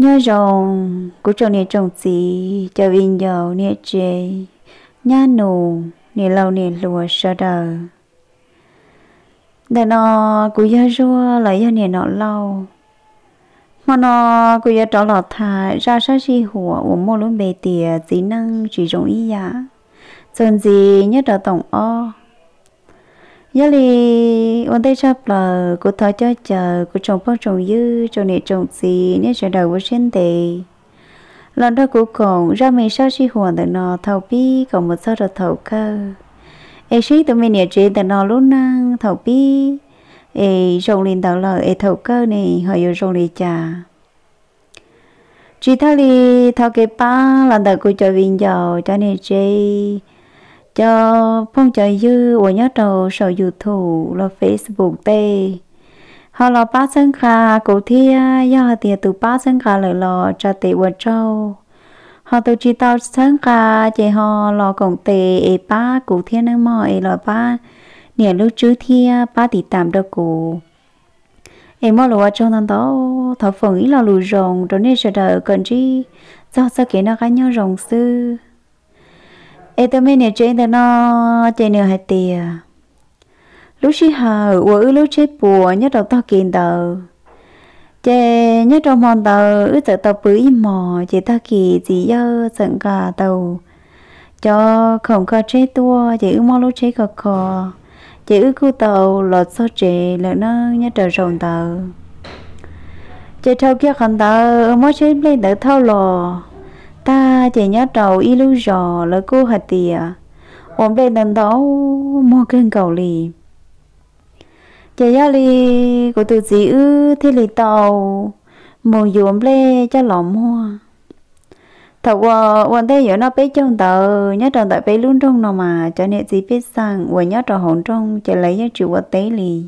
nhớ rồng của trồng nè trồng gì cho vinh dầu nè chê nhá nù nè lâu nè lùa sợ đờ đàn nó của gia rua lại gia nè nọ lâu mà nó của gia trọ lọt thà ra sát si hùa uống mô luôn bề tìa dĩ năng chỉ rộng ý dạ dần gì nhớ trở tổng o giờ thì ổn đây chấp là cô thọ cho chờ cô trồng phong trồng dư trồng này trồng gì nên chờ đầu với trên tề lần đó cô còn ra mình sao chỉ hoàn được nó thầu bi còn một sao được thầu cơ ấy sĩ tụi mình nhà chị từ nó luôn năng thầu bi ấy trồng lên đầu lợi ấy thầu cơ này họ yêu trồng lên trà chỉ thay thì thao cái ba lần đầu cô cho viên dầu cho nên chị cho phong trời dư của nhớ trầu sở thủ là facebook tê họ là ba sân khá cổ thi do tiền từ ba sân khá lời lò trả tệ của trâu họ từ chỉ tao sân khá chỉ họ là cổng tệ ba cổ thi năng mọi là ba nè lúc trước thi ba tỷ tạm đâu cổ em mà lúa trong tháng đó thọ phồng ý là lù rồng rồi nên sẽ đợi cần chi do sao kể nó gái nhau rồng sư ai tao mấy nè chơi tao nó chơi nè hai tì à. lúc xí hờ ủa lúc chơi bùa nhớ đầu tao kiện tờ chơi nhớ đầu mòn tờ ứ tờ tao bưởi mò chơi tao kỳ gì dơ sẵn cả tàu cho không có chơi tua chơi ứ mò lúc chơi cò cò chơi ứ cu tàu lọt sao chơi lợn nó nhớ đầu rồng tờ chơi thâu kia còn tờ mò chơi lên tờ thâu lò ta chỉ nhớ trầu giò là cô hạt tìa ổn về tần đó mua kênh cầu lì chỉ nhớ lì của tự dĩ ư thì lì tàu mùa dụng lê cho lọ mua thật quá ổn thế giờ nó bé trong tờ nhớ trầu tại bé luôn trong nào mà cho nên gì biết rằng ổn nhớ trầu hồn trong chỉ lấy nhớ chịu quá tế lì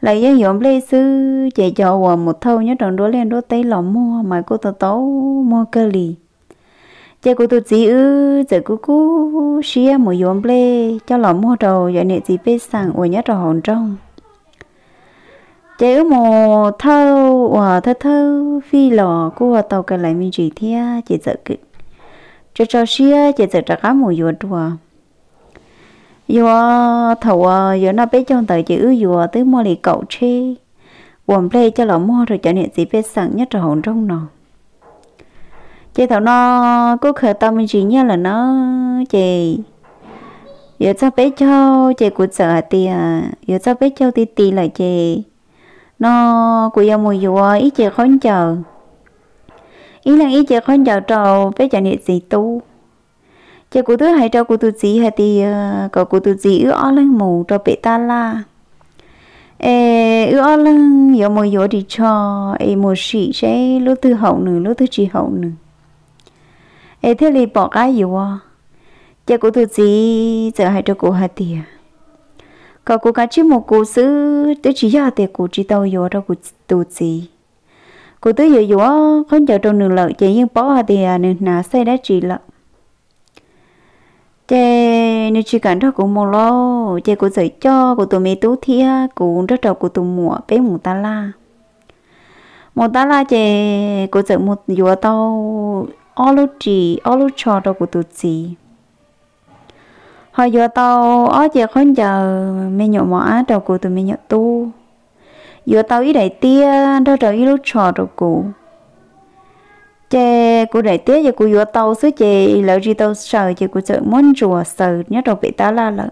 lại dân dụng lê sư chạy cho một thâu nhớ tròn đố lên đố tây lò mua mà cô tao tấu mua cơ lì chơi cô tôi chỉ ư giờ cô cô xia một yếm ple cho lọ mua trầu vậy nè chỉ biết sang uống nhất trầu hồn trong chơi ư một thơ và thơ thâu phi lò cô tàu cái lại mình chỉ thia chỉ giờ cứ cho cho xia chỉ giờ trả cá một yếm trầu yo thầu yo nó biết trong tờ chữ yo tới mua lì cậu chê quần play cho lọ mua rồi cho nè chỉ biết sang nhất trầu hồn trong nào chị thảo nó có khởi tâm gì nhá là nó chị giờ cho bé cho chị của sợ thì giờ cho bé cho thì thì là chị nó của giờ mùi vừa ý chị không chờ ý là ý chị không chờ trò bé chẳng niệm gì tu chị của thứ hay cho của tụi gì hay thì à, có của tụi gì ưa ó lên mù cho bé ta la ê ưa ó lên giờ mùi vừa thì cho ê mùi xị sẽ lúc thứ hậu nữa lúc thứ chị hậu nữa ai thế li bỏ cái gì wa cha cô tôi chỉ giờ hai cho cô hạt tiền có cô cá chứ một cô sư tôi chỉ ra thì cô chỉ tao vô đâu cô tôi chỉ, cô tôi giờ vô không giờ trong nửa lợi chỉ nhưng bỏ hạt tiền nửa nà xây đã chỉ lợi chè nên chỉ cần đó cũng mua lo chè cô dạy cho cô tôi mấy tú thi, cô rất đầu cô tôi mua bé mù ta la mù ta la chè cũng dạy một vừa tao olo chi olo cho đâu của tụi chị hồi giờ tao ở giờ con giờ mình nhậu mỏ đâu của tụi mình nhậu tu giờ tao ý đại tia đâu rồi ý lúc trò đâu cụ chè cụ đại tia giờ cụ giờ tao xứ chè lỡ gì tao sợ chè cụ sợ muốn chùa sợ nhớ đâu bị tao la lợ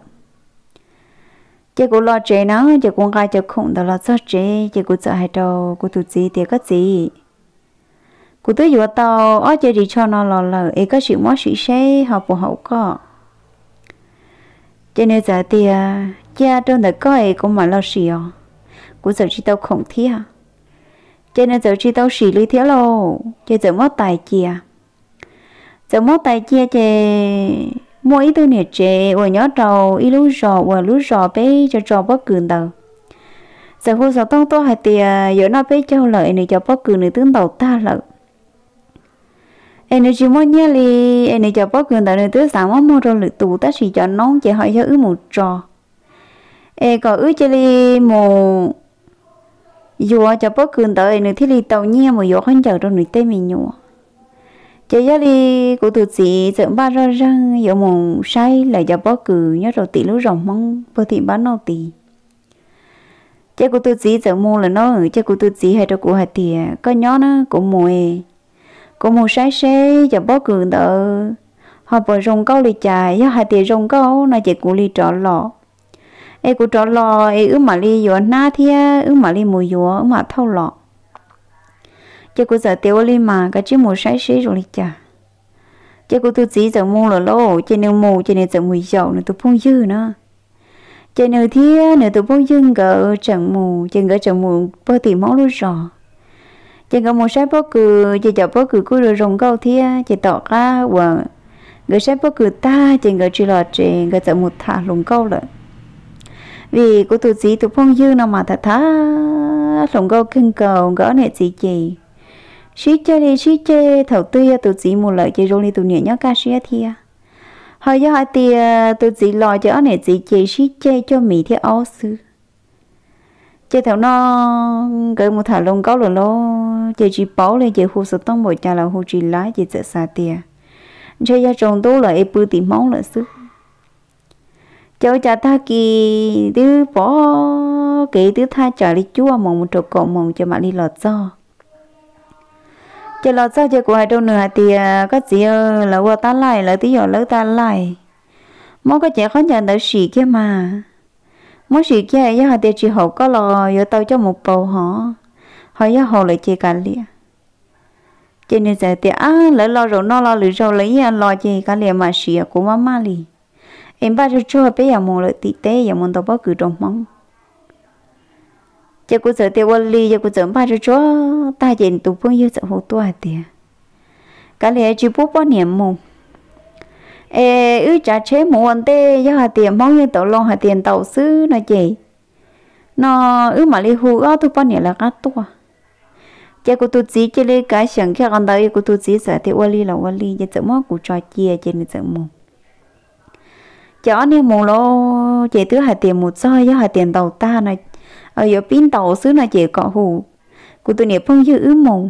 chè cụ lo chè nó giờ cụ gai chè khủng tao lo sợ chè chè cụ sợ hai đầu cụ tụi gì thì có gì cụ tới vừa tàu ở chơi đi cho nó lò lờ ấy có sự mất sự xe họ phù hậu có cho nên giờ thì à, cha trong đời có ấy cũng mà lo sự à cụ giờ chỉ tao không thi à cho nên giờ chỉ tao xử lý thế lô cho giờ mất tài chia giờ mất tài chi thì mỗi ít tôi này chế ở nhỏ trầu ít lú rò và lú rò bé cho trò bất cứ đâu giờ cô giờ tông to hay tiền giờ nó bé cho lợi này cho bất cứ người tướng đầu ta lợi em nói chuyện mua nhé li em nói cho bác gần tới nơi tứ sáng mà mua rồi lựa tủ ta chỉ cho nón chỉ hỏi cho ứ một trò em có ứ chơi li một dù cho bác gần tới em nói thì li tàu nhé một dù không chờ trong nơi tới mình nhua chơi cho li của tụi chị dựng ba ra răng dù một say lại cho bác cử nhớ rồi tỷ lúa rồng mong bơ thị bán nô tỷ chơi của tụi chị dựng mua là nó chơi của tụi chị hay cho của hạt thì có nhó nó cũng mùi có một sai xe cho bó cường tờ họ vừa rong câu lì chạy giờ hai tiền rong câu là chỉ cú lì trọ lọ ai cú trọ lọ ai ứ mà lì vừa na thia ứ mà lì mùi vừa ứ mà thâu lọ chỉ cú giờ tiêu lì mà cái chỉ một sai xe rồi lì chạy chỉ cú tôi chỉ giờ mua là lô chỉ nên mua chỉ nên giờ mùi dầu nữa tôi phong dư nữa chỉ nếu thia nếu tôi phong dư gỡ chẳng mù chỉ gỡ chẳng mù bơ tiền máu luôn rồi chỉ có một sai bố cử chỉ cho bố cử cứ được rồng câu thì chỉ tỏ ra và người sai bố cử ta chỉ người chỉ là chỉ người tự một thả lồng câu rồi vì cô tụi sĩ tụi phong dư nào mà thật thá lồng câu kinh cầu gỡ này gì gì xí chơi đi xí chơi thầu tư tụi sĩ một lời chỉ rồi đi tụi nhẹ nhõm ca sĩ thì hồi giờ hai tia tụi sĩ lo cho này gì chị xí chơi cho mỹ thì áo sư chị thảo nó cái một thảo lông cáo là nó chơi chỉ bảo lên chơi khu sơ tông bộ cha là khu chỉ lá chơi sẽ xa tiền chơi gia trồng tú là ép bự tìm máu là sức cháu cha ta kỳ thứ bỏ kỳ thứ tha trả đi chúa mong một trộn cộng mong cho mà đi lọt do chơi lọt do chơi của hai đâu nữa thì có gì là qua ta lại là tí nhỏ lỡ ta lại mỗi cái trẻ khó nhận đỡ xỉ kia mà mỗi sự kia giờ họ để chị hậu có lò giờ tao cho một bầu họ họ giờ hậu lại chị cả liền cho nên giờ thì à lỡ lo rồi nó lo lỡ rồi lấy anh à, lo chị cả liền mà xì của mama li em ba cho cho bé giờ muốn lại tít té giờ muốn tao bắt cứ trong mong giờ cô giờ thì quên li giờ cô giờ ba cho cho ta chỉ tụ phương yêu sợ hậu tua thì cả liền chỉ bố bao niệm mùng ê ư trả chế muốn tê do hà tiền mong như tổ long hà tiền tàu sư nó chị nó ư mà li hù ó tu bao nhiêu là cắt tua chế cô tu chỉ chế lê cái sẵn kia con đấy cô tu chỉ sợ thì uali là uali chế tự mò cụ trò chia chế nên tự mù chó nè mù lô chế tứ hà tiền một soi do hà tiền tàu ta này ở ờ, giờ pin tàu xứ này chế có hù cô tu niệm phong như ư mù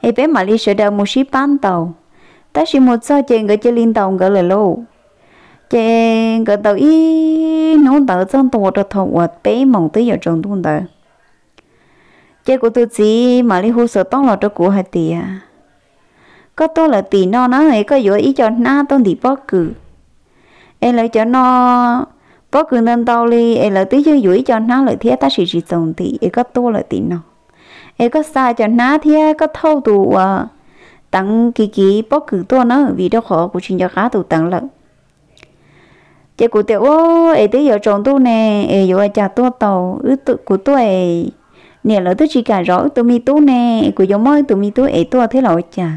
ê bé mà li sợ đầu một ship bán tàu ta chỉ một sao chị người chơi linh tàu người là lô chị người đầu y nấu tàu trong tàu cho thầu ở tế mỏng tới giờ trồng tuôn tàu chơi của tôi chỉ mà đi hồ sơ tông lọt cho của hai tỷ à. có tôi là tỷ nó nó ấy có dối ý cho na tôi thì bó cử em lại cho nó bó cử nên tao đi em lại tí chơi dối cho nó lại thế ta chỉ chỉ trồng thì em có tôi là tỷ nó em có xa cho na thế có thâu tù à tăng kỳ kỳ bó cử to nó vì đó khó của chuyện cho khá tụ tăng lợn chị cụ tiểu ô ấy tới giờ tròn tu nè ấy giờ cha tu tàu ứ tự của tu ấy nè lỡ tới chỉ cả rõ tụi mi tu nè của giống mới tụi mi tu ấy tu thế lỗi chả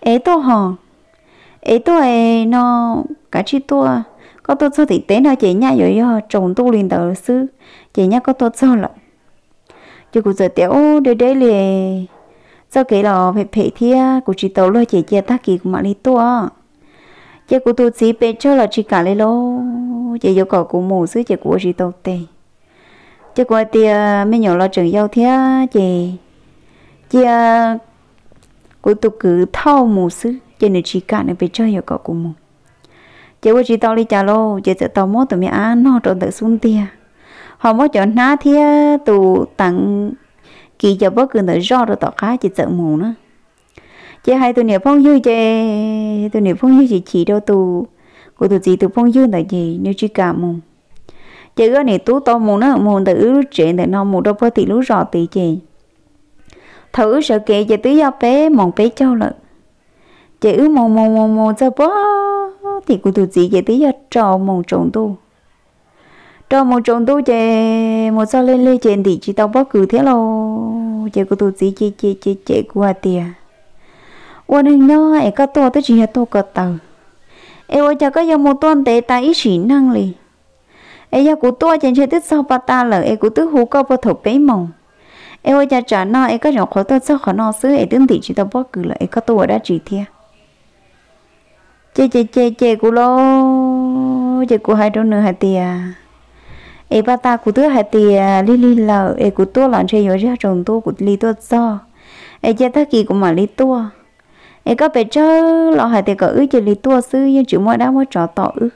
ấy tu hò ấy tu ấy nó cả chi tu à, có tu cho thì tế nó chị nhá rồi do tròn tu liền tờ sư chị nhá có tu cho lợn chị cụ giờ tiểu ô đây đây liền sau cái lò về phải thì cụ chỉ tàu lo chỉ chia tác kỳ của mà đi tua chỉ cụ tu chỉ bé cho là chỉ cả lấy lo chỉ yêu cầu cụ mù xứ chỉ của chỉ tàu tê chỉ cụ thì mấy nhỏ lo trường giao thế chỉ chỉ à, cụ tu cứ thao mù xứ chỉ nữ chỉ cả nữ bé cho yêu cầu cụ mù chỉ cụ chỉ tàu đi trả lo chỉ chỉ tàu mót tụi mẹ ăn nó trộn tự xuống tia họ mót chọn ná thế tụ tặng kỳ cho bớt cứ nở do rồi tỏ khá chỉ sợ mù nữa chị hai tôi niệm phong dư chị tôi niệm phong dư chị chỉ đâu tù của tôi chị tụi phong dư là gì nếu chỉ cả mù chị cái này tú to mù nó mù từ ứ chuyện từ nó mù đâu có thì lú rõ tỷ chị thử sợ kệ chị tí do bé mòn bé châu lợ chị ứ mù mù mù mù sao bó thì của tôi chị chị tí do trò mù trộn tu cho một chồng tôi chè một sao lên lên chèn thì chỉ tao bóc cử thế lo chè của tôi chỉ chè chè chè chè qua tiề ôn hình nó ấy có to tới chỉ là to cỡ tờ em ơi chả có giờ một tuần tế ta ít chỉ năng lì em giờ của tôi chèn chè tức sao bà ta lỡ em của tức hú câu bao thổ bấy mỏng em ơi chả trả nó em có nhỏ khó tôi sao khó nó xứ em tương thị chỉ tao bóc cử là em có to đã chỉ thiệt chè chè chè chè của lo chè của hai đứa nữa hai tiề e ba ta cũng tôi hay thì à, li li lờ e cụ tôi là chơi rồi chồng tôi cũng li tôi do e chơi ta kỳ cũng mà li tôi e có bé chơi lọ hay thì có ư chơi li tôi xứ nhưng chữ mỗi đã mỗi trò tỏ ư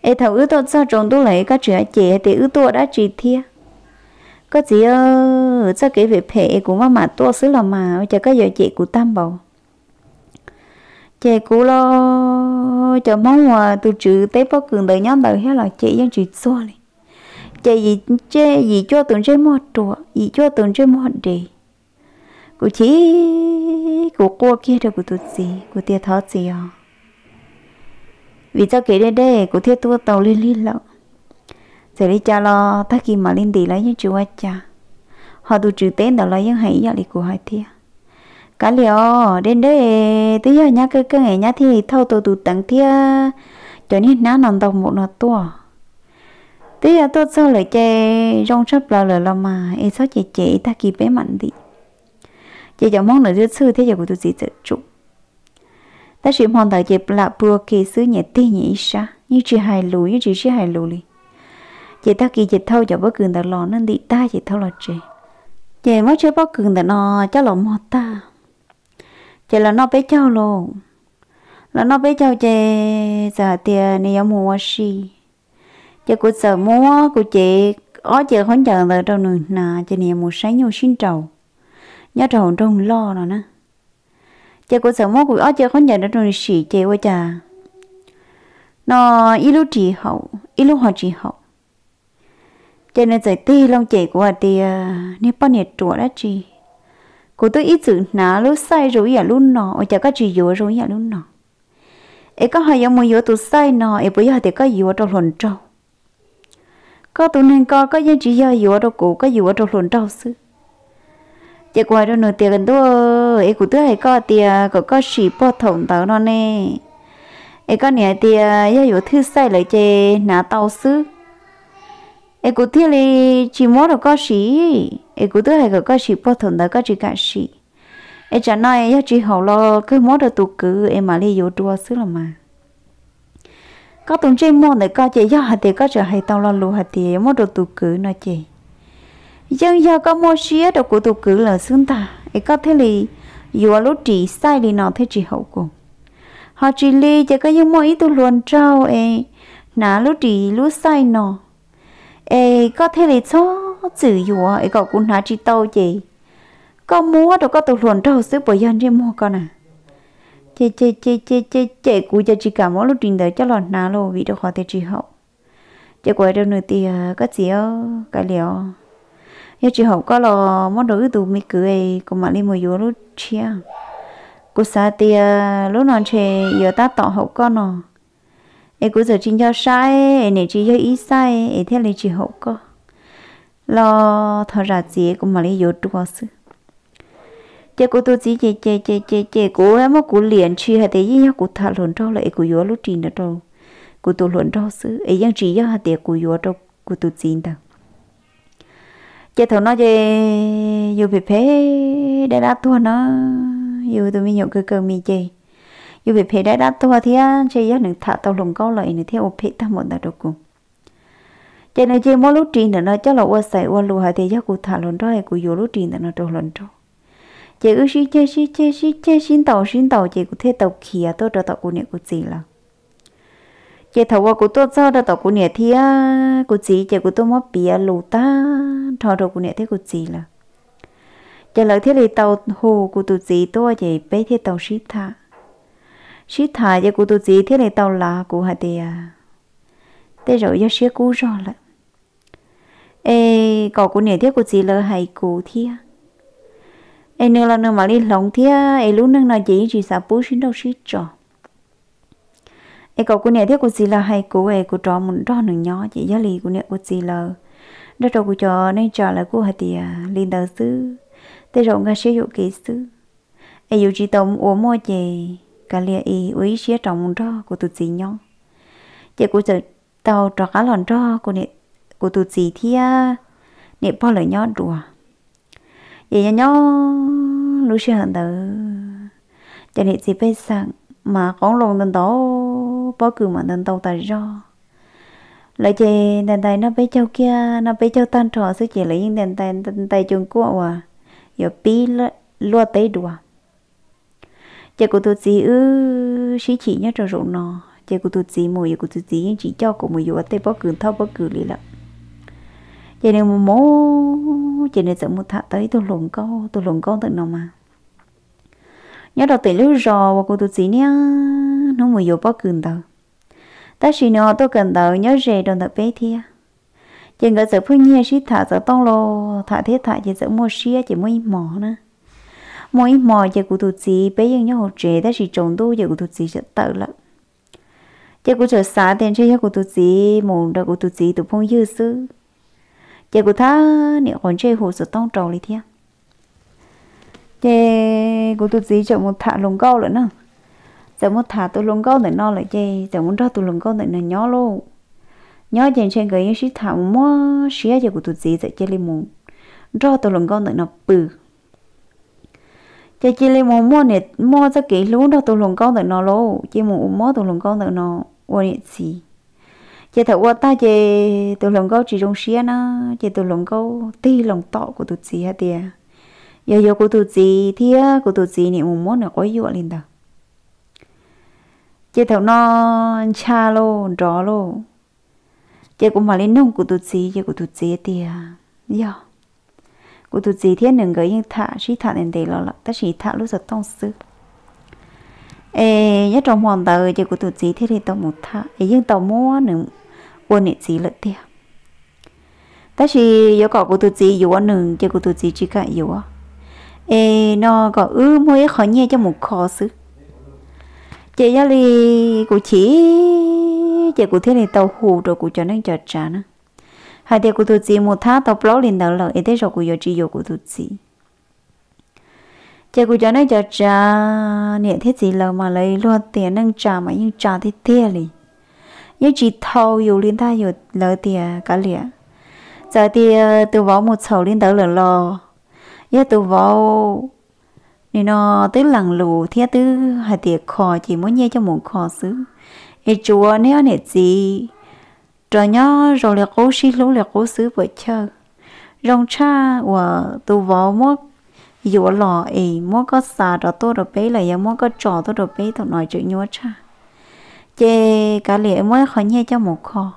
e thầu ư tôi do chồng tôi lại các chuyện chị thì ư tôi đã chỉ thia có gì ơ cho cái việc phệ của mà mà tôi xứ là mà cho cái giờ chị của tam bầu chị của lo cho mong mà từ chữ tế bao cường đời nhóm đời hết là chị dân chữ xua này chè gì chè gì cho từng chè mò trộn gì cho từng chè mò đi cụ chỉ cụ cô kia rồi cụ tụt gì cụ tiệt thọ gì à vì sao kể đây đây cụ thiết tua tàu lên lên lậu sẽ đi cha lo ta khi mà lên đi lấy những chú ai cha họ tụt trừ tên đó lấy những hãy giờ đi cụ hai tia cả liệu đến đây tới giờ nhá cái cái ngày nhá thì thâu tụ tụt tặng tia cho nên ná nằm tàu một nọ tua tí à tôi sau lời che rong sắp là lời làm mà em sao chị chị ta kỳ bé mạnh đi chị chồng mong là đứa sư thế giờ của tôi gì tự chủ ta chỉ hoàn đợi dịp là bữa kỳ sứ nhẹ tí nhẹ xa như chị hài lù như chị sẽ hài lù đi chị ta kỳ chị thâu cho bất cứ ta lò nên đi ta chị thâu là chị chị mới chơi bất cứ ta nó cho lòng mọt ta chị là nó bé cháu luôn là nó bé cháu chị giờ tiền này mua gì giờ cô sợ mua cô chị ó giờ không chờ rồi đâu nè nà chị nè một sáng nhau xin trầu nhớ trầu trong lo rồi nè giờ cô sợ mua cô ó giờ không chờ đâu rồi xỉ chị quá chà nó ít lúc chị hậu ít lúc họ chị hậu cho nên giải ti long chị của thì nếu bao nhiêu tuổi đã chị cô tôi ít chữ nà lúc sai rồi giờ luôn nọ ở chả có chị dỗ rồi giờ luôn nọ ấy có hai giờ mua dỗ tôi sai nọ ấy bây giờ thì có dỗ trong hồn trâu có tụi nên có có dân chỉ do dùa đâu cụ có dùa đâu luôn đâu sư chắc qua đâu nửa tiền gần đó ấy cũng tứ hay có tiền có có xì bò thủng tàu nó nè ấy có nhà tiền do dùa thứ sai lại chê nhà tàu sư ấy cũng tứ là chỉ mua đâu có xì ấy cũng tứ hay có có xì bò thủng tàu có chỉ cả xì ấy chả nói do chỉ hậu lo cứ mua được tụ cứ em mà lấy dùa đua sư là mà có tuần trên mua này có chị do hạt thì có trở hay tao lo lù hạt thì mua đồ tụ cử nó chị dân do có mua xía đồ của tụ cử là xương ta ấy có thế lì dù lúc chị sai lì nó thế chị hậu cùng họ chỉ lì chỉ có những mỗi tụ luôn trao ấy nà lúc chị lúc sai nó ấy có thế lì cho chữ dù ấy có cũng nà chị tao chị có mua đồ có tụ luôn trao xứ bởi dân trên mua con à chế chế chế chế chế chế cú cho chị cả mỗi lúc trình tới cho lòn nà lô vì đâu khó thể chị hậu chế quay đâu nữa thì à, các gì ở cái liệu nhớ chị hậu có lò món đồ tụ mi cứ ấy cũng mà lên một vô lúc chia cú xa thì à, lúc nào chị giờ ta tỏ hậu con nọ ấy cú giờ chị cho sai ấy này chị cho ý sai ấy theo là chị hậu có lo thở ra gì cũng mà lên vô tụ vào sự giờ cô tôi chỉ chè chè chè chè chè cô em mà cô liền chi hả thế nhá cô thà luận cho lại cô yếu lúc trình đó đâu cô tôi luận cho xứ ấy giang chỉ hả thế cô yếu đâu cô tôi chỉ đâu giờ thằng nó chơi dù bị phế đã đã thua nó dù tôi mới nhậu cơ cơ mi chơi dù bị phế đã đã thua thì chơi giang đừng thả tao lồng câu lại nữa thế ô phế ta một đã đâu cùng cho này chơi mỗi lúc trình nữa nó chắc là qua xài qua lù hà thế giác cụ thả lon đó hay cụ vô lúc trình nữa nó trâu lon trâu chị ư sĩ chơi sĩ chơi sĩ chơi xin tàu xin tàu chị cũng thế tàu kia tôi cho tàu của nè của chị là chị thầu qua của tôi sao đã tàu của nè thì của chị chị của tôi mất bia lù ta thọ đồ của nè thế của chị là chị lợi thế là tàu hồ của tôi chị tôi chị bé thế tàu sĩ thả sĩ thả chị của tôi chị thế là tàu lá của hai tìa thế rồi giờ sĩ cú rồi là ê cậu của nè thế của chị là hay cú thiệt ai nữa là nó mà đi lòng thia ai lúc nâng nói gì chỉ sao bố xin đâu xí cho ai cậu cô này thế cô gì là hay cô ấy cô trò muốn đó nữa nhỏ chỉ giá lì cô này cô gì là đó trò cô trò nên trò lại cô hay tiền liên đầu sư thế rồi nghe sử dụng kỹ sư ai dù chỉ tổng uống mua gì cả lia ý uý xía trọng đó của tụt gì nhau chị của giờ tàu trò cá lòn đó của này của tụt gì thia nè bao lời nhỏ đùa vậy nhớ lúc xưa hận tử cho nên chỉ biết rằng mà con lòng tên đó bao cử mà tên tàu tài do lại chị đàn tay nó bé châu kia nó bé châu tan trò sư chị lấy những đàn tay đàn tay chung của à giờ pi lo tới đùa chị của tôi chị ư sĩ chị nhớ trò rộn nò, chị của tôi chị mùi của tôi chị chỉ cho của mùi vừa tay bao cử thao bao cử lì lắm chị này mô chị này tự một thả tới tôi lùng câu tôi lùng câu tự nó mà nhớ đầu tỷ lưu rò và cô tôi chỉ nha nó mới vô bao cường tờ ta chỉ nó tôi cần tờ nhớ rề đòn tờ bé thia chỉ ngỡ sợ phương nhiên sĩ thả sợ tông lô thả thế thả chỉ sợ mua xia chỉ mua mỏ nữa mua ít mỏ chỉ cô tôi chỉ bé nhưng nhớ hồ trẻ ta chỉ trồng tôi chị cô tôi chỉ sợ tờ lợn chỉ cô chờ xả tiền chơi nhớ cô tôi chỉ một đầu cô tôi chỉ tôi phong dư sư chị của thơ niệm còn chơi hồ sơ tông trầu lý thiên chị của tôi gì cho một thả lồng câu nữa nè giờ một thả tôi lồng câu để nó lại chị giờ muốn cho tôi lồng câu để nó nhỏ luôn nhỏ trên trên cái sĩ thả một mua sĩ cho của tôi gì giờ chơi li mù ra tôi lồng câu để nó bự chị chị li mù mua nè mua ra kỹ lú cho tôi lồng câu để nó luôn chị mù mua tôi lồng câu để nó ôi gì chị thấu qua ta chị từ lòng câu chỉ trong xia nó chị từ lòng câu ti lòng tọ của tụt chị hả tiề giờ giờ của tụt chị thì của tụt chị niệm muốn muốn là có dụ lên đâu chị thấu nó cha lô rõ lô chị cũng mà lên nông của tụt chị chị của tụt chị tiề giờ của tụt chị thì đừng gửi những thả chỉ thả nên để lo lắng ta chỉ thả lúc giờ tông sư ê nhất trong hoàng tử chị của tụt chị thì thì tao một thả ấy nhưng tao mua nữa ô nị chỉ lợi tia ta chỉ yếu cọ của tụi chị yếu nừng cho của tụi chỉ cả yếu ê nó có ư mỗi khó nhẹ cho một khó xứ chị gia li của chỉ chị của thế này tàu hù rồi của cho nên chợt trả nữa hai tiệc của tụi chị một tháng tàu blog liền đầu lợi thế rồi của giờ chị của tụi chị chị của cho nên chợt trả nhẹ thế gì là mà lấy luôn tiền nâng trả mà nhưng trả thế thế liền chỉ thâu 一直偷有领他有老点搞脸，早点都往 một sầu lên đầu lần lo, giờ tôi vào nên nó tới lần lù thì tư hai tiệc khó chỉ muốn nhé cho một khó xứ, ít chúa nếu nè gì, rồi nhớ rồi là cố xí lú là cố xứ bởi chờ, rong cha và tôi vào mất dù lò ấy mất có xà đó tôi được bé là giờ mất có trò tôi được bé tôi nói chuyện nhau cha chê cả lẽ mới khỏi nhẹ cho một kho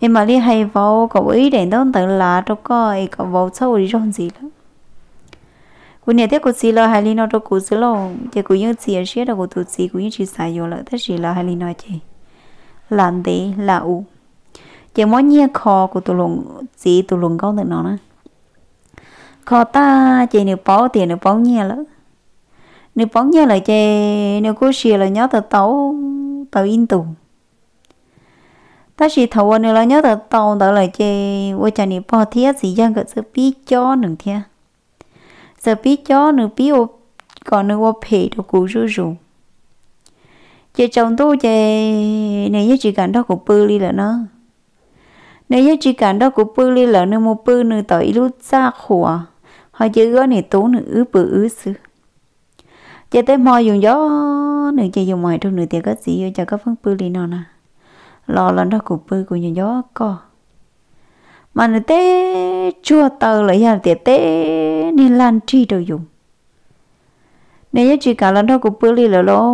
em mà đi hay vào cậu ý để đâu tự là cho coi cậu vào sâu đi rong gì lắm cô nhà tiếp cô xí là hay nói cho cô xí lo chỉ cô những gì xí đó cô tụt xí cô những chỉ xài vô lại, thế gì là hay nói chị, làm thế là u chị mới nhẹ kho của tụi lùng chị tụi lùng câu được nó nè kho ta chị nếu bỏ tiền nếu bỏ nhẹ lắm nếu bỏ nhẹ là chị nếu cô xí là nhớ từ tấu tàu in tù ta chỉ thầu anh là nhớ tàu tàu đó là chơi với cha nị bỏ thiết gì dân cái sự bí cho nương thia sự bí cho nương bí ô còn nương ô phê đồ cũ rú rú chơi chồng tôi chơi này chỉ cảm đó của bự đi là nó nếu như chỉ cảm đó của bự đi là nương một bự nương tàu ít lúc xa khổ họ chơi cái này tốn nương ứ bự ứ xứ chị tới mò dùng gió nửa chị dùng ngoài trong nửa tiệc có gì yêu cho có phấn bư lì nó nè lo lần đó cục bư của nhà gió co mà nửa té chua tờ lại nhà tiệc té nên lan chi đâu dùng nếu như chỉ cả lần đó cục bư lì là lo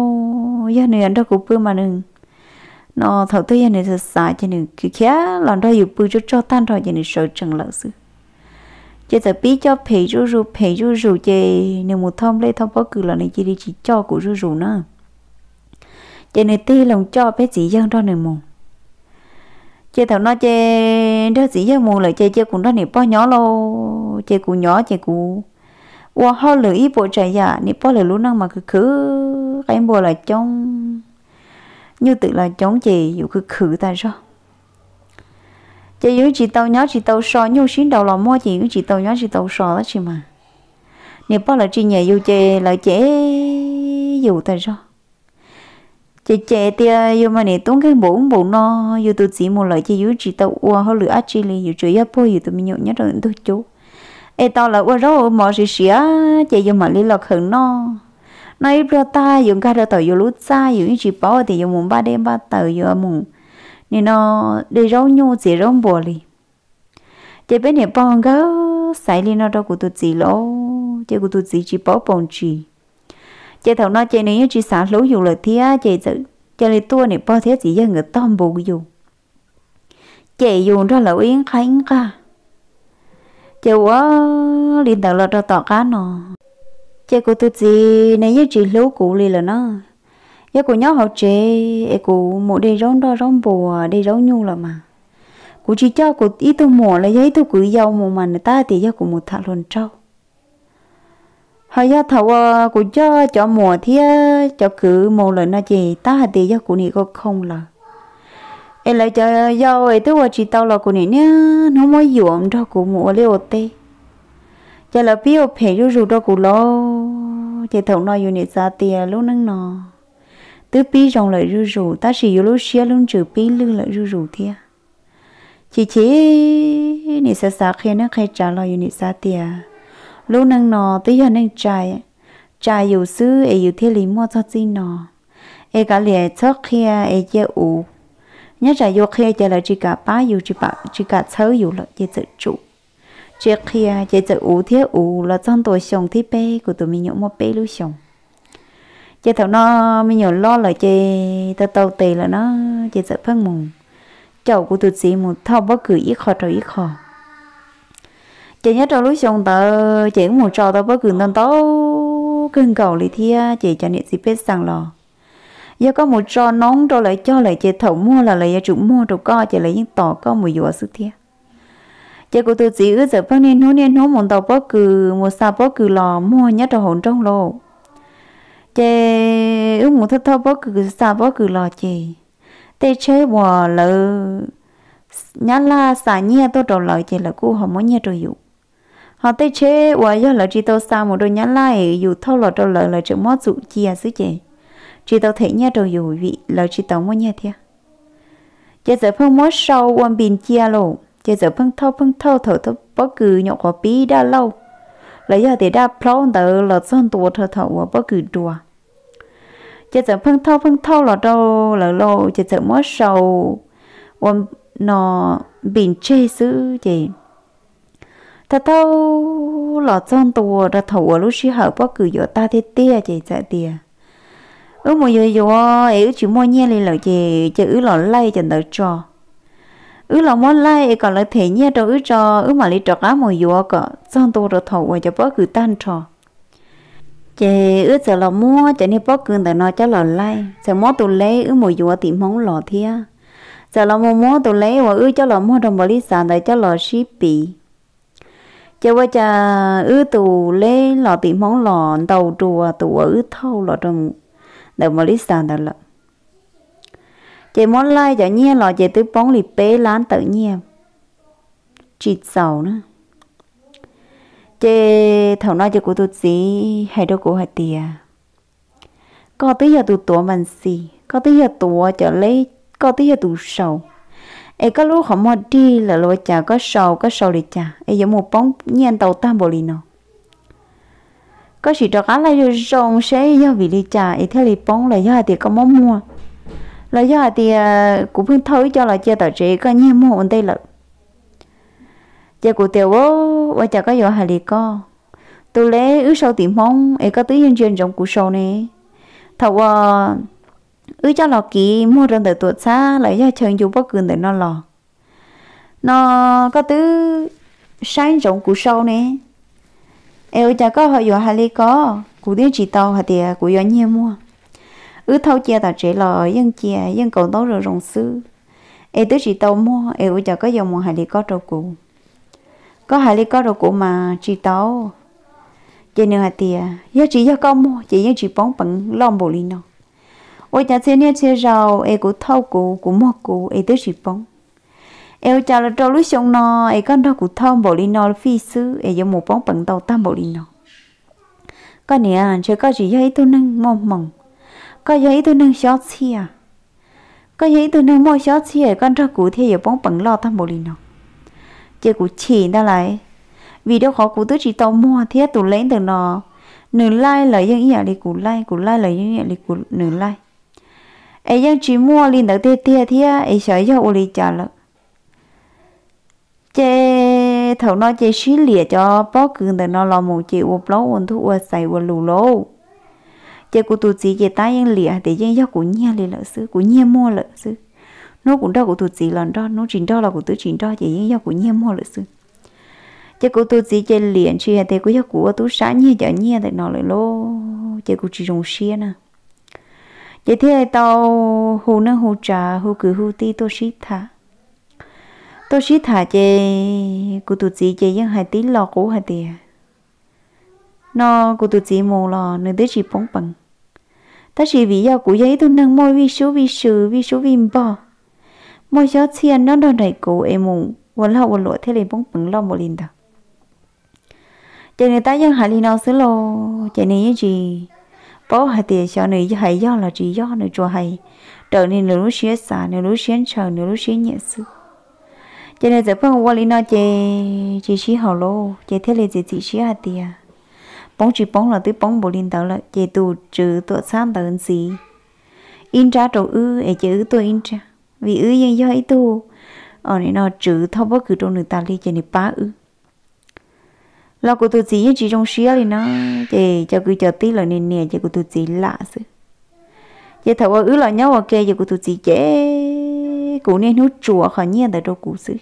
giờ nửa đó cục bư mà nừng nó thật tới giờ nửa sợ sai cho nửa kia lần đó dùng bư cho cho tan rồi giờ nửa sợ chẳng lỡ sự chỉ giờ biết cho phê rú rú phê rú rú chỉ nếu một thom lấy thom bao cử là này chỉ đi chỉ cho của rú rú nữa chỉ này tê lòng cho bé chỉ dân đó này một chỉ thằng nó chỉ đó chỉ dân một là chỉ chỉ cũng đó này bao nhỏ lâu chỉ cũng nhỏ chỉ cũng qua ho lử ý bộ trời dạ nị bao lử lúa năng mà cứ khứ cái bộ là trong như tự là chống chỉ dù cứ khử tại sao chị yếu chị tàu nhỏ chị tàu sò nhung xín đầu lò mua chị yếu chị tàu nhỏ chị tàu sò đó chị mà nếu bao là chị nhà yêu chị là chị dù tại sao chị chị tia yêu mà nè tốn cái bụng bụng no yêu tụi chị một lời chị yếu chị tàu qua hơi lửa chị liền yêu chơi yếu bôi yêu tụi mình nhậu nhất rồi tụi chú ê tao là qua rồi mà xí xí chị yêu mà liên lạc hứng no nói bro ta dùng cái đó tàu yêu lút xa dùng chỉ bảo thì dùng muốn ba đêm ba tàu dùng muốn nên nó để rau nhô dễ rau bò li chế bên này bông gớ xài li nó đâu của tụi chị lỗ chế của tụi chị chỉ bỏ bông chị chế thầu nó chế này chỉ xả lũ dù là thía chế chữ chế này tua này bỏ thế chỉ dân người tom bù dù chế dù ra là uyên khánh cả chế quá liên tàu lo cho tọt cá nó chế của tụi chị này chỉ lũ cũ li là nó giờ cô nhớ học chế cô một đi rong đó rong bùa đi rong nhung là mà cô chỉ cho cô ít tu mùa là giấy tu cứ giàu một mà người ta thì giờ cô một thằng luôn trâu hồi giờ thầu ờ, cô cho cho mùa thì ờ, cho cứ một lần nó chỉ ta thì giờ cô này có không là em lại cho ờ, giàu ấy tôi chỉ tao là cô này nhá nó mới dụng cho cô mùa liều tê giờ là biết phê rú rú đó cô lo chỉ thầu nói như này ra tiền lúc nắng nọ tứ pi rồng lại rú rú ta chỉ yêu lúc xia luôn chữ pi lưng lại rú rú thia chỉ chỉ nị sẽ sợ khi nó khai trả lời nị sa tia lúc năng nò tới giờ năng trai trai yêu sư ấy yêu thế lý mua cho chính nò ấy cả lìa cho khi ấy chơi u nhớ trả yêu khi chơi lại chỉ cả ba yêu chỉ ba chỉ cả sáu yêu là chơi tự chủ chơi khi chơi tự ủ thế ủ là trong tuổi sống thì bé của tụi mình nhậu một bé lưu sống chị thầu nó mình nhỏ lo là chị tao tao tì là nó chị sợ phân mùng chậu của tụi chị một thao bất cứ ít khó trò ít khó chị nhớ trò lúc xong tớ chị cũng một trò tao bất cứ tao tao cưng cầu lý thia chị cho nên gì biết rằng lò do có một trò nóng rồi lại cho lại chị thầu mua là lại chủ mua đồ co chị lại những tỏ có một dùa sức thia chị của tụi chị ư giờ phân nên hú nên hú một tao bất cứ một sao bất cứ lò mua nhất trò hồn trong lô chê ước một thơ thơ bó cứ xa bó cứ lò chê tê chế bò lỡ nhá la xả nhia tôi trầu lợi chê là cu họ mới nhia trầu dụ họ tê chế bò do lợi chị tôi xa một đôi nhá la ấy dụ thâu lò trầu lợi lợi chữ mót dụ chia sứ à chê chị tôi thấy nhia trầu dụ vị lợi chị tổng mới nhia thia chê giờ phân mót sâu quan bình chia à lộ chê giờ phân thâu phân thâu thở thâu bó cứ nhọc quả bí đã lâu lấy giờ thì đã plon tự lọt son tua thơ thọ quả cứ cử đùa chỉ sợ phân thâu phân thâu lò đâu lỡ lô chỉ sợ mất sầu ôm nó bình chê xứ gì ta tao lò chọn tù ra ở lúc xí hợp bó cử dỗ ta thế tia chị sợ tia ứ mùa giờ dỗ ứ chỉ mua nhẹ lên lỡ chị chị ứ lò lay chẳng đỡ cho ứ lò mua lay còn lỡ thể nhẹ đâu ứ cho ứ mà lấy trọ cá mùa dỗ cả chọn tù ra ở cho bó cử tan trò chị ước giờ là mua chị nên bóc cưng để nó cho lò lai giờ mua tụ lấy ước mùi dùa tìm mong lò thia giờ là mua mua tụ lấy và ước cho lò mua trong bò lý sản để cho lò ship bị chị qua cha ước tụ lấy lò tìm mong lò đầu chùa tụ ước thâu lò trong đồng bò lý sản đó là chị muốn lai cho nhiên lò chị tới bóng lì bế lán tự nhiên chị giàu nữa chế thầu nói cho cô tôi gì hay đâu cô hay tiề có tí giờ tụi tổ mình gì có tí giờ tụi trở lấy có tí giờ tụi sầu ấy có lúc họ mua đi là lo chả có sầu có sầu để chả ấy giờ một bóng nhiên tàu tam bồ lì nó có sự đó cá lại rồi rồng sẽ do vì đi chả ấy theo lì bóng là do thì có mong mua là do thì à, cũng không thôi cho là chơi tàu chế có nhiên mua ổn đây lợi giờ cụ tiểu bố và chả có gió hà lì co tôi lấy ứ sau tìm mong ấy có tứ nhân chuyên trong cụ sâu nè thầu à ứ cho lò kì mua trong từ tuổi xa lại cho chơi dù bất cứ để nó lò nó có tứ sáng trong cụ sâu nè ấy chả có họ gió hà lì co cụ tiên chỉ tàu hà tiề cụ gió nhiều mua ứ thâu chè tàu chế lò dân chè dân cầu tấu rồi rồng sư ấy tứ chỉ tàu mua ấy chả có dòng một hà lì co trâu cụ có hai lý có đồ của mà chị tao chị nữa hả tìa giờ chị giờ con mua chị giờ chị bóng bằng lon bồ lino ôi cha xin hết xe rau em của thâu cụ của mua cụ em tới chị bóng em chào là trâu lúa sông nó em con đó của thâu bồ lino phi sư em giờ một bóng bận tàu tam bồ lino có nè chơi có chị giấy tôi nâng mong mong có giấy tôi nâng xót xia có giấy tôi nâng mua xót xia con ra cụ thì giờ bóng bận lo tam bồ lino giờ cũng chỉ ra lại vì đâu khó cũng tới chỉ tao mua thế tụ lấy từ nó nửa lai là những nhà đi cũng lai cũng lai là những nhà đi cũng nửa lai ấy những chỉ mua liền đầu tiên thế thế ấy sợ cho ô li trả lợ chế thầu nó chế xí lìa cho bó cường từ nó lo một chị ô lố ôn thu ô xài ô lù lô chế của tụ chỉ chế tay những lìa để những cho của nhà liền lợ sư của nhà mua lợ sư nó cũng đau của tụt gì lần đó nó chỉnh đó là của tứ chỉnh đó chỉ những do của nhem mua lợi sự chỉ của tụt gì chơi liền hay thế của do của tụt sáng như chở nhiên thì nó lại lô chỉ của chỉ dùng xia nè chỉ thế tao hồ nó hồ trà hồ cử hồ ti tôi xí thả tôi xí thả chơi của tụt gì chơi những hai tí lò cũ hai tiền nó của tụt gì mua lò nên tới chỉ bóng bằng ta chỉ vì do của giấy tôi nâng môi vi số vi sự vi số vi bò mỗi giờ chiên nó đòn đẩy cổ em mùng quần hậu quần lụa thế liền bóng bứng lo một lần đó chị này ta dân hải liền nào xứ lô chị này như gì bố hải tiền cho này cho hải do là chỉ do này cho hải trở nên nửa lúc xuyên xả nửa lúc xuyên chờ nửa lúc xuyên nhẹ sự chị này giờ phương quần liền nào chị chỉ xí hậu lô chị thế liền chị chỉ xí hải tiền bóng chỉ bóng là tới bóng bộ liền đó là chị tù trừ tụ sang tờ gì in ra trầu ư để chữ tôi in ra vì ư yên do ấy tu ở này nó chữ thao bất cứ trong người ta đi trên ba ư là của tôi chỉ chỉ trong xía thì nó thì cho cứ chờ tí là nè nè cho của tôi chỉ lạ sự giờ thầu ư là nhau ok giờ của tôi chỉ chế cụ nên hút chùa khỏi nhiên tại đâu cũ sự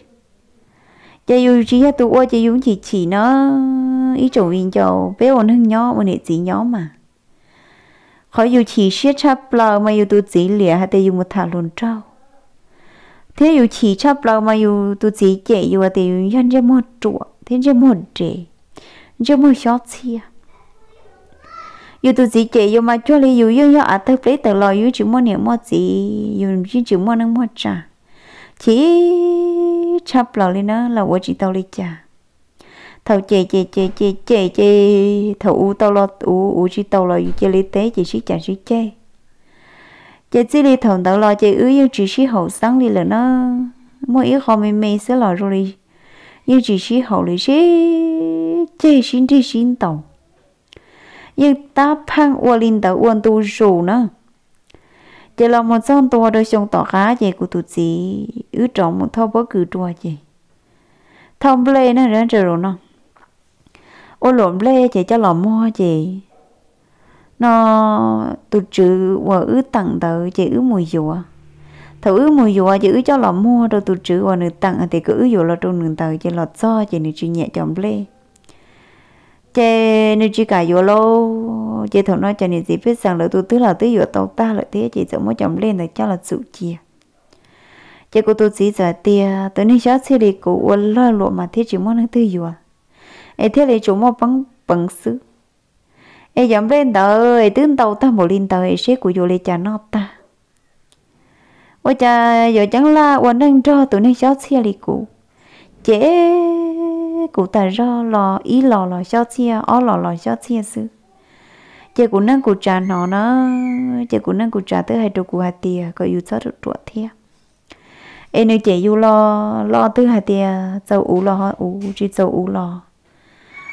giờ dù chỉ là tôi giờ dù chỉ chỉ nó ý chỗ viên cho bé ổn hơn nhau ổn hệ chỉ nhau mà khỏi dù chỉ xía chắp lờ mà dù tôi chỉ lìa hay tôi dùng một thà luôn trâu thế yêu chỉ chấp lâu mà yêu tu chỉ chế yêu thì yêu nhân cho một trụ thế cho một chế cho một số chia yêu tu chỉ chế yêu mà cho lấy yêu yêu yêu à tới lấy từ lo yêu chỉ muốn hiểu một gì yêu chỉ chỉ muốn năng một trả chỉ chấp lâu lên đó là quá chỉ tao lấy trả thầu chế chế chế chế chế chế thầu tao lo u u chỉ tao lo yêu chế lấy tế chỉ chỉ trả chỉ chế chị chỉ đi thằng đầu lo chị ư nhưng chỉ chỉ hậu sáng đi là nó mỗi ít không mình mình sẽ lo rồi đi nhưng chỉ chỉ hậu lý chỉ chỉ xin chỉ xin tàu yêu ta phang uo linh tàu uo tu rủ nữa chị là một son tua đôi sông tỏ khá chị của tụi chị ứ trọng một thao bó cử tua chị thông lê nó rẽ rồi nó ô lộn lê chị cho lò mua chị nó tụ trữ và ứ tặng tờ chỉ ứ mùi dùa thầu ứ mùi dùa chỉ ứ cho lọ mua rồi tụ trữ và nữ tặng thì cứ ứ dùa lọ trong nửa tờ chỉ lọ so chỉ nữ chỉ nhẹ chồng lê chê nữ chỉ cả dùa lâu chê thầu nói cho nữ gì biết rằng là tụ tứ là tứ dùa tàu ta là thế chỉ sợ mỗi chồng lên là cho là sự chia chê cô tụ chỉ giờ tia tới nay cháu sẽ đi cô uốn lo lộ mà thế chỉ muốn nó tứ dùa ấy thế là chúng mà bằng bằng sức e dòng bên tới tướng tàu ta một linh tới sẽ của dù lê cha nó ta ôi cha giờ chẳng là quan đang cho tụi nên xót xe lì cụ chế cụ ta do lò ý lò lò xót xe ó lò lò xót xe sư chế cụ năng cụ trà nó nó chế cụ năng cụ trà tới hai đầu cụ hạt tia có yêu xót được chuột thiệt em nói chế yêu lo lo tư hai tia dầu ú lo hỏi ú chỉ dầu ú lo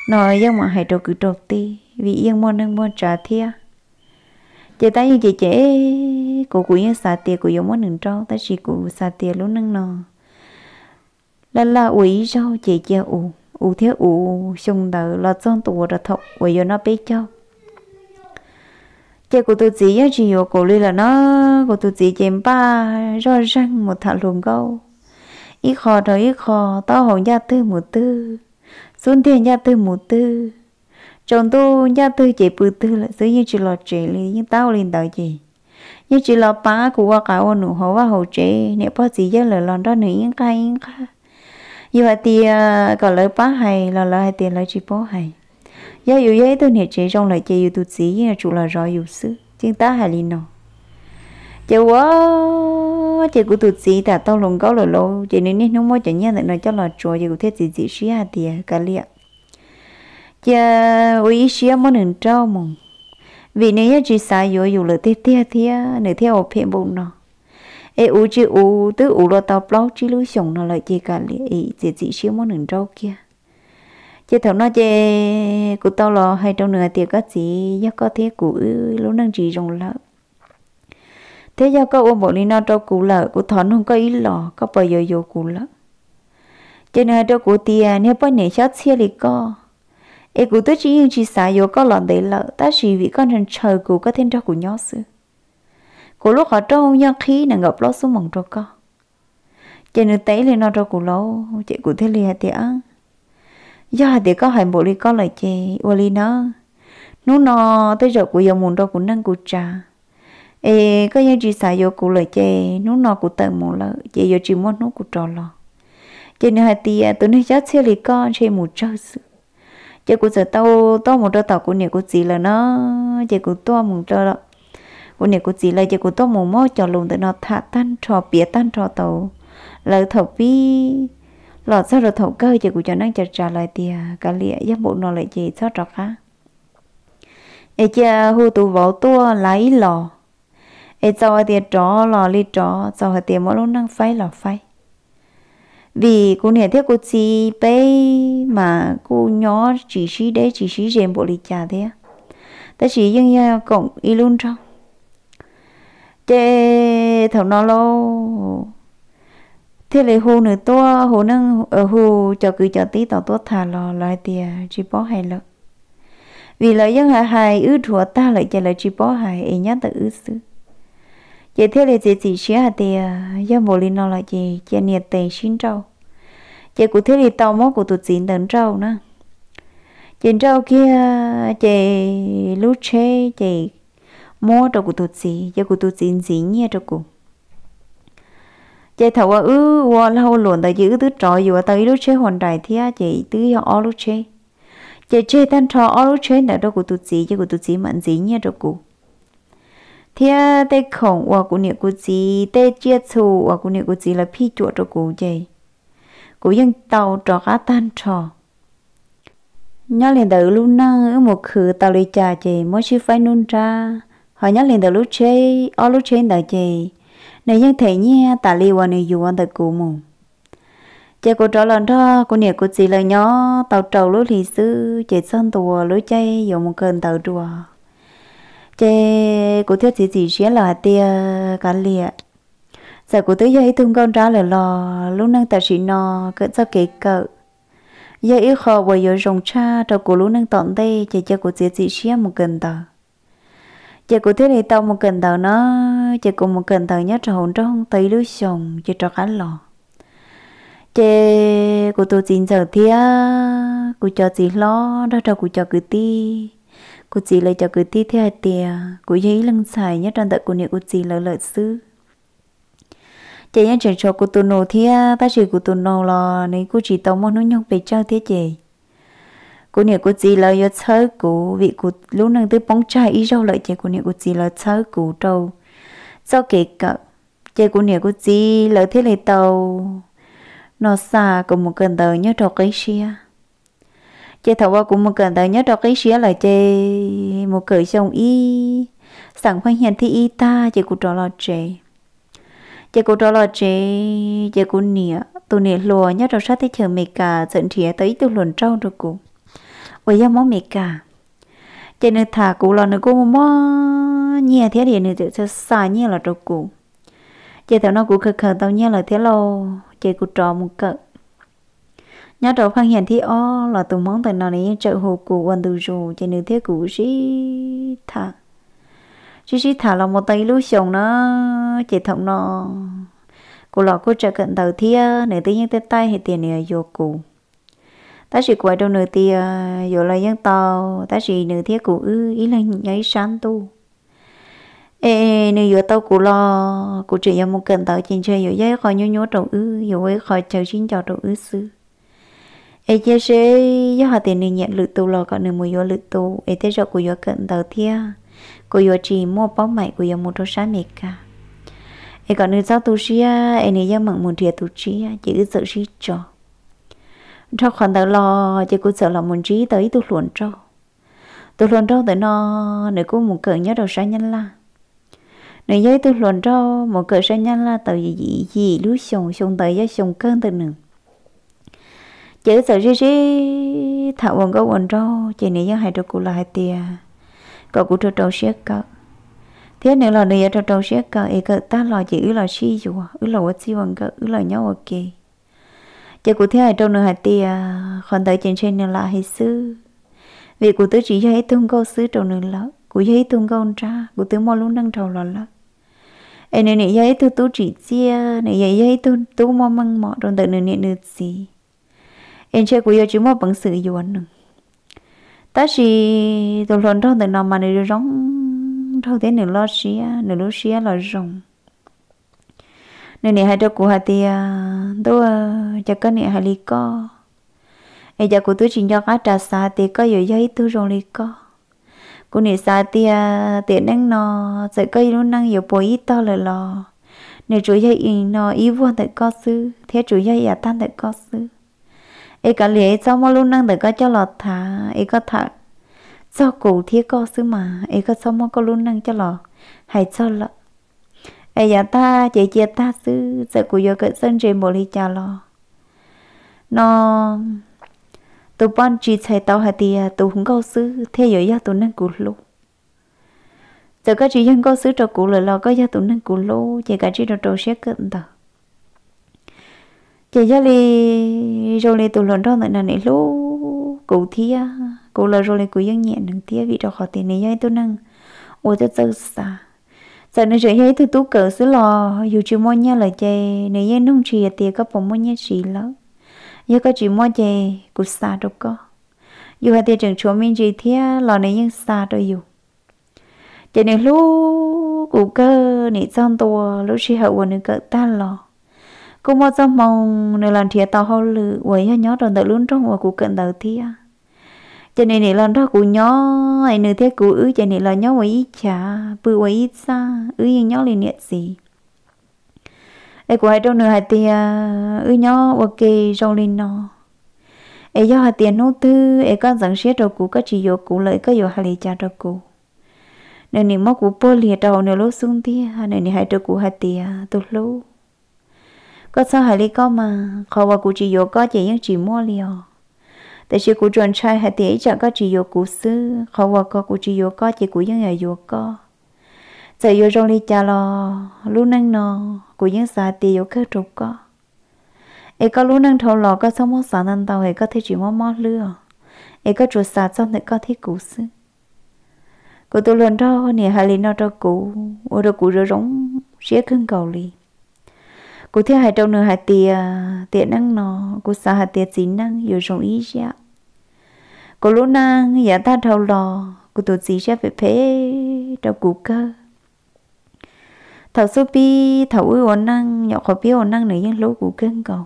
nói nhưng mà hãy đồ cứ đồ ti vì yên môn nâng môn trả thia chị ta như chị chế của của yên xả tiền của yêu môn nâng trâu ta chỉ của xả tiền lúc nâng nò, là là ủy rau chị chia ủ ủ thiếu ủ xung đầu là trong tù ra thọ ủy yêu nó biết cho chị của tôi chỉ chị yêu cổ lui là nó của tôi chỉ chém ba rõ răng một thằng luồng câu ít khó rồi ít khó tao hồn gia tư một tư xuống tiền gia tư một tư chồng tu nhà tư chỉ bự tư là sử như chỉ lo chỉ li như tao lên đợi gì như chỉ lo ba của qua cả ôn nụ hoa hồ chế nếu bao gì giờ lời lon đó nữa yên khai yên khai như vậy thì à, có lời ba hay là lời hay tiền lời chỉ bố hay giờ yêu giấy tôi nhớ chế trong lời chế yêu tu sĩ chủ là rõ yêu sư chúng ta hay lên nào chị quá chị của tụt gì ta tao lồng có lời lô chị nên nên không mua chị nhá tại nói cho là chùa chị của thế gì gì xí hà thì cả liệu giờ ủy xia món nền trâu mùng vì nếu như chỉ xài yếu yếu là tê tê tê nếu theo ở phía bụng nó ê u chỉ u tứ u lo tao blog chỉ lưu sống nó lại chỉ cả lì ý chỉ chỉ xia món nền trâu kia chỉ thằng nó chê của tao lo hay trong nửa tiệc các chị do có thế của lúc năng chỉ rồng lợn thế do có ôm bộ đi nó trâu cụ lợn của thon không có ý lò có bao giờ vô cụ lợn cho nên cho cụ tiền nếu bao nhiêu chót xia thì có e cụ tôi chỉ yêu chỉ xả yếu có lòng để lợ ta chỉ vì con thằng chờ cụ có thêm cho cụ nhó sư cụ lúc họ trâu nhau khí là ngập lót xuống mỏng cho con chạy nước tế lên nó cho cụ lâu chạy cụ thế liền thì ăn do thì có hai bộ đi có lời chị ô li nó nó nó tới giờ cụ dòng muốn đâu cụ nâng cụ trà ê có những chị xài vô cụ lời chị nó nó cụ tận một lợ chị vô chị muốn nó cụ trò lò chạy nước hai tia tụi nó chết xe li con chị muốn chơi sự chỉ cũng giờ tao tao một đôi tao cũng nhiều cũng gì là nó chỉ cũng to một đôi đó cũng nhiều cũng gì là chỉ cũng to một mối cho luôn để nó thả tan trò bịa tan trò tàu lời thầu vi lọt sau rồi thầu cơ chỉ cũng cho năng chờ trả lại tiền cả lìa giáp bộ nó lại gì sao trò khác ấy chờ hồ tụ vỗ tua lấy lò ấy sau thì trò lò li trò cho tiền mỗi lúc năng phái lò phái vì cô nè thế cô chỉ bé mà cô nhỏ chỉ xí đấy chỉ xí rèn bộ lịch trả thế ta chỉ nhưng ya cộng y luôn trong chế thầu nó lo thế lại hồ nữa to hồ năng ở ờ, hồ cho cứ cho tí tao tốt thả lò lại tiền chỉ bó hay lợi vì lợi dân hại hài ư thua ta lại chạy lợi chỉ bó hài ấy nhá ta ư sư chế thế lại chỉ chỉ xí hà tiền do bộ linh nó lại chỉ chỉ nhiệt tình xin trâu chị cụ thế thì tàu mốt của tụt chín tấn trâu nữa chín trâu kia chị lúc chê chị mua trâu của tụt gì chị của tụt chín gì nhé trâu cụ, chị thầu ư qua lâu luôn tại chị ư tứ trò dù tới lúc chê hoàn đại thì chị tứ ở lúc chê chị chê tan trò ở lúc chê đã trâu của tụt gì chị của tụt gì mạnh gì nhé trâu của thế tê khổng và của niệm của chị tê chia thù và của niệm của chị là phi chuột trâu cụ chị của dân tàu trò cá tan trò nhớ liền từ lúc nâng ở một khử tàu lì trà chị mới chưa phải nôn ra họ nhớ liền từ lúc chê ở lúc chê đợi chị này dân thể nhé tà li qua này dù anh từ cụ mù chị cô trò lần đó cô nè cô chị lời nhớ tàu trầu lúc thì sư chị sân tùa lúc chay dùng một cơn tàu trùa chị cô thiết chị chỉ sẽ là tia cá liệt giờ của tôi giờ hãy con ra là lò lúc nâng ta chỉ nò cỡ cho kế cỡ giờ yêu khó bởi giờ rồng cha cho của lúc nâng tọn đây chờ cho của chị chị xia một gần tờ chờ của thế này tao một gần tờ nó chờ của một gần tờ nhớ cho hồn cho không tây lưới sòng chờ cho cá lò chờ của tôi chín giờ thia của cho chị lo đó cho của cho cứ ti của chị lấy cho cứ ti theo tiền của giấy lưng xài nhớ trong tận của niệm của chị lợi lợi sư chị nhớ chị cho cô tu nô thì ta chỉ cô tu nô là nên cô chỉ tao muốn nó nhung về chơi thế chị cô nhớ cô chỉ là do chơi của vị cô lúc nãy tôi bóng trai ý đâu lại chị cô nhớ cô chỉ là chơi của tàu sau kể cả chị cô nhớ cô chỉ là thế này tàu nó xa cũng một cần tờ nhớ trò cái xia chị thầu qua cũng một cần tờ nhớ trò cái xia là chị một cởi chồng y sẵn khoan hiền thì y ta chị cô trò lo chị chị cô đó là chị chị cô nia tôi nè lo nhớ trong sát thế chờ mẹ cả dẫn chị tới tụi lồn trâu rồi cô ôi giờ món mẹ cả chị nè thả cô lo nè cô mò nia thế thì nè chị sẽ xả nhẹ là rồi cô chị thảo nó cũng khờ khờ tao nhẹ là thế lo chị cô trò một cỡ nhớ trong phát hiện thì ó là tụi món tụi nào này chợ hồ cô quần tụi rồi chị nè thế cô gì thả chỉ chỉ thả là một tay lú sòng nó chỉ thằng nó cô lọ cô chờ cận đầu thia nửa tí nhưng tới tay thì tiền này vô cụ ta chỉ quay đầu nửa tí vô là dân tàu ta chỉ nửa thia cụ ư ý là nhảy sáng tu ê nửa vô tàu cụ lọ cụ chỉ vào một cận tàu trên chơi vô dây khỏi nhố nhố đầu ư vô ấy khỏi chờ xin chào đầu ư sư ê chơi sẽ do họ tiền này nhận lự tu lọ còn nửa mùi vô lự tu ê thế rồi cụ vô cận tàu thia cô yêu chị mua bao mày cô yo mua đồ sáng mệt cả em còn nữa sao tu sĩ à em này giờ mặn muốn thiệt tu sĩ à chỉ sợ sĩ cho cho khoản tao lo chỉ cô sợ là muốn trí tới tu luận cho tu luận cho tới nó nếu cô muốn cỡ nhớ đồ sáng nhanh la nếu giấy tu luận cho một cỡ sáng nhanh la tao gì gì gì lúc sùng sùng tới giờ sùng cơn từ nừng chỉ sợ sĩ sĩ thảo quần có quần cho chỉ này giờ hai đồ cô lại tiền cậu cũng trâu trâu xét cậu thế nữa là nơi trâu trâu xét cậu ấy cậu ta là chỉ ứ lo chi chú ứ lo quá chi bằng cậu ứ lo nhau ok giờ cụ thế ở trong nơi hạt tia còn tới trên trên nữa là hay sư vì cụ tứ chỉ cho hết tung câu sư trong nơi lỡ cụ giấy hết câu ra cụ tứ mò luôn đang trầu lọ lỡ em này này giấy tôi tôi chỉ chia này giấy giấy tôi tôi mong măng mọ trong tự này này nữa gì em chơi của yêu chứ mò bằng sự yêu anh à ta chỉ tôi luôn trong từ nào mà nửa rong trong thế nửa lo xía nửa lo xía là rong nên này hai đứa của hai tia à, tôi à, chắc cái này hai ly co ai giờ của tôi chỉ nhớ cái trà sa thì có nhiều giấy tôi rong ly co của nửa sa tia tiện năng nó sẽ có nhiều năng nhiều bồi ít to lời lo nếu chủ gia giấy nó ý vuông tại co sư thế chủ giấy à tan tại co sư ấy cả lẽ cho mà luôn năng để có cho lọ thả ấy có thả cho cụ thiết co xứ mà ấy có cho mà có luôn năng cho lọ hay cho lọ ấy giờ ta chỉ chia ta xứ giờ cụ giờ cái sân trên bộ ly cha lọ nó tụ bọn chỉ chạy tàu hay thì tụ không có xứ thế giờ giờ tụ năng cụ lúc giờ các chị dân có xứ cho cụ lời lo có giờ tụ năng cụ lúc chỉ cả chị đồ đồ sẽ cận tàu chị cho li rồi li tụ luận đó này nè lúc cụ thia cụ là rồi li cụ dân nhẹ nâng thia vì cho khó tiền này dây tôi nâng ô cho tôi xa giờ nó rồi dây tôi tú cỡ xứ lò dù chỉ mua nhau lời chơi này dây nông trì tiền có bỏ mua nhau chỉ lỡ giờ có chỉ mua chơi cụ xa đâu có dù hai tiền trường chúa mình gì thia lò này nhưng xa đâu dù chị này lú cụ cơ này trong tua lúc chỉ hậu quần nữa cỡ ta lò cô mua cho mong nửa lần thì tao hao lự quấy nhá nhó rồi tự luôn trong và cụ cận đầu thi à cho nên nửa lần đó cụ nhó ấy nửa thế cụ ứ cho nên là nhó quấy trả bự quấy xa ứ yên nhó liền nhẹ gì ấy của hai đâu nửa hai tia ứ nhó ok rong lên nó ấy do hai tiền nô tư ấy con dẫn xét rồi cụ các chỉ vô cụ lợi các vô hai lì cha cho cụ nên nỉ mắc của bơ liệt đầu nửa lỗ xuống tia nên nỉ hai đầu cụ hai tia tụt lỗ có sao hải lý có mà khó qua cụ chỉ vô có chỉ những chỉ mua liều tại sự cụ chuẩn trai hay tiếc chẳng có chỉ vô cụ sư khó qua có cụ chỉ vô có chỉ cụ những ngày vô có giờ vô trong ly trà lo, lúc năng nò cụ những xa tiền vô cơ trục có ấy có lúc năng thầu lò có sao mua sản năng tàu ấy có thể chỉ mua mua lừa ấy có chuột xa xong thì có thể cụ sư cụ tôi luôn đó nè hải lý nó cho cụ ô đó cụ rồi giống, xé khưng cầu liền cô thiên hai trong nửa hai tia tia năng nó cô xa hai tia chín năng yêu rộng ý ra cô lúc năng giả ta thâu lò cô tổ chí ra phải phê trong cụ cơ thầu số bi thầu ư ổn năng nhỏ khó bi ổn năng nữa nhưng lỗ cụ cân cầu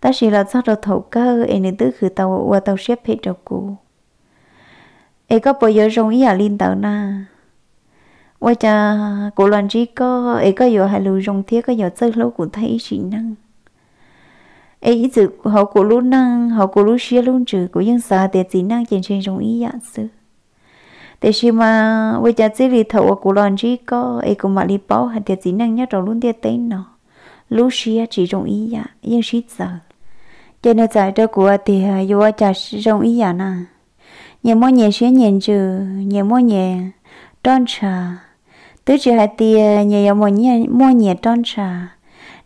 ta chỉ là sao đầu thầu cơ em nên tứ khử tàu qua tàu xếp hết trong cụ em có bao giờ rộng ý à linh tàu na ว่าจะกูลันจีก็เอก็อยู่ฮัลโหลจงเทียก็อยู่เจอลูกกูที่สินังเออีจือเขากูรู้นังเขากูรู้เชี่ยลุงจือกูยังสาแต่จีนังเจนเชนจงอีอยากซื้อแต่ชิมาว่าจะจีรีเถากูลันจีก็เอกูมาลีเป้าหันแต่จีนังเนี่ยเราลุ้นเตี้ยเต้นเนาะรู้เชี่ยจีจงอีอยากยังชิดเจอเจนจ่ายเจ้ากูแต่อยู่ว่าจะจงอีอยากนะเนี่ยมั่วเนี่ยเชี่ยเนี่ยจือเนี่ยมั่วเนี่ยต้นชา tứ chỉ hai tia nhà yêu mua nhà mua nhà tròn trà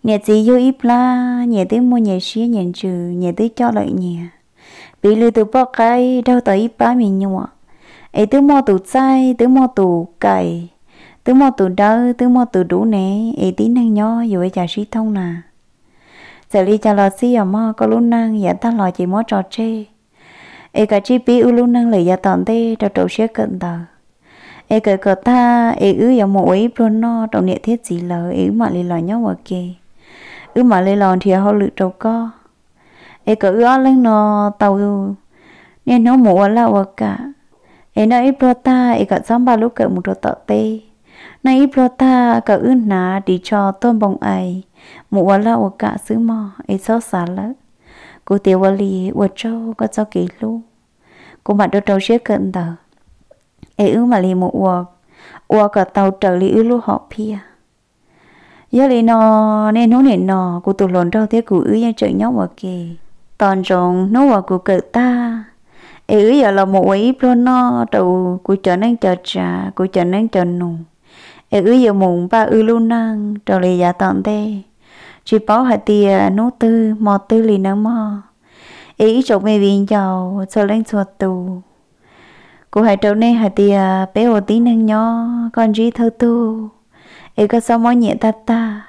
nhà chỉ yêu ít la nhà tứ mua nhà xí nhà trừ nhà tứ cho lợi nhà bị lừa từ bao cái đâu tới ít ba mình nhọ ấy tứ mua tủ chay tứ mua tủ cày tứ mua tủ đỡ tứ mua tủ đủ nè ấy tí năng nhỏ rồi trả sĩ thông nà giờ đi trả lọ xí ở mò có lúc năng giờ ta lọ chỉ mua trò chơi ấy cả chi phí u lúc năng lấy giờ tận tê trò trò xí cận tờ ê cái cái ta ê ứ giờ một ấy no trong nhẹ thế gì lờ e mà lì lò nhau mà kì ứ mà lì lò thì họ lựa trâu co ê cái ứ lên nó tàu nên nó mua là vợ cả ê nó ít pro ta ê cái xong ba lúc cái một trâu tợ tê nay ít pro ta cái ứ nà thì cho tôm bông ai mua là vợ cả xứ mò ê sao xả lỡ cô tiểu vợ lì vợ châu có cho kỹ lu cô bạn đôi trâu chết cận tờ ai ư mà li một ua ua cả tàu trở li ư lu họ pia giờ li nò nên nó nè nò cụ tụ lồn đâu thế cụ ư yên trở nhau mà kì toàn rồng nó vào cụ cỡ ta ai ư giờ là một ấy pro nó đầu cụ trở nên chờ trà cụ trở nên chờ nụ ai ư giờ mùng ba ư lu năng trở li giả toàn thế chỉ bảo hạt tia nô tư mò tư li nó mò ý chỗ mê viên giàu cho lên chuột tù cô hai trâu này hả thì bé ô tí năng nhó con gì thơ tu ấy có sao mỗi nhẹ ta ta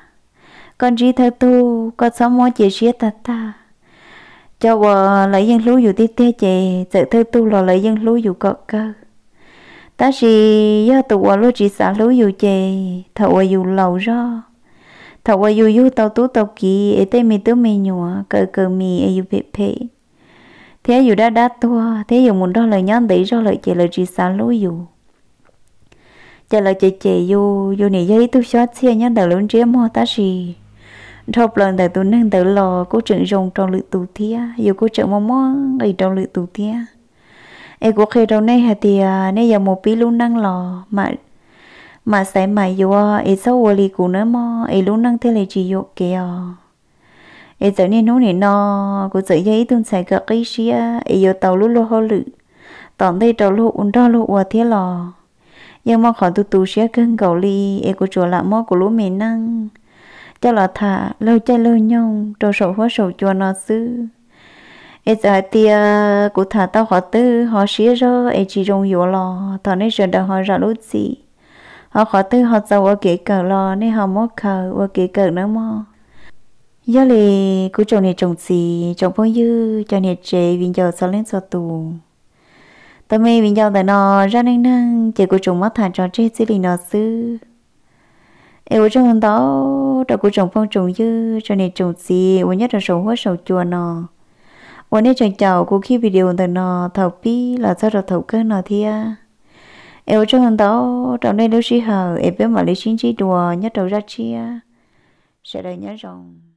con gì thơ tu có sao mỗi chị chia ta ta cho vợ lấy dân lú dù tê tê chị sợ thơ tu lò lấy dân lú dù cọ cơ ta xì do tụ vợ lú chỉ xả lú dù chị thợ vợ dù lầu ra thợ vợ dù dù tàu tú tàu kỳ ấy tê mì tú mì nhỏ cờ cờ mì ấy dù phê phê thế dù đã đã tua thế dù muốn đó lời nhắn tí cho lời chị lời chị xa lối dù chị lời chị chị dù dù nỉ giấy tôi xóa xe nhắn tờ lớn chế mua ta gì thọc lần tờ tôi nâng tờ lò cô trưởng rồng trong lự tù thia dù cô trưởng mong mong ấy trong lự tù thia em có khi đâu nay hả thì nay giờ một bí luôn nâng lò mà mà sẽ mà dù ấy sau hồi lì cũng nữa mà ấy luôn nâng thế lời chỉ dục kìa ấy giờ nên nó này nó cũng giờ giờ ít xài cả cái gì á ấy giờ tàu lú lú hồ lử tòn đây tàu lú uốn đó lú ua thế lò nhưng mà khỏi tu tu xé cơn cầu ly ấy cũng chùa lại mò cũng lú mình năng cho là thả lâu chơi lâu nhông đồ sổ hóa sổ chùa nó xứ ấy giờ tia cũng thả tao họ tư họ xía rồi ấy chỉ dùng yếu lò tòn đây giờ đã họ ra lú gì họ khó tư họ giàu ở kế cờ lò nên họ mò cờ ở kế cờ nữa mò giờ lì cứ trồng này trồng gì trồng phong dư cho này chế vinh giờ sao lên sao tù tao mê vinh giờ tại nó ra nên năng chỉ cứ trồng mắt thả cho chế xí lì nó xứ em ở trong đó đó cứ trồng phong trồng dư cho này trồng gì và nhất là trồng hoa sầu chùa nọ và nên chẳng chào cô khi video tại nó thầu pi là sao được thầu cơ nọ thia em ở trong đó trong đây đâu chỉ hờ em biết mà lấy chính chỉ đùa nhất đầu ra chia sẽ đây nhớ rằng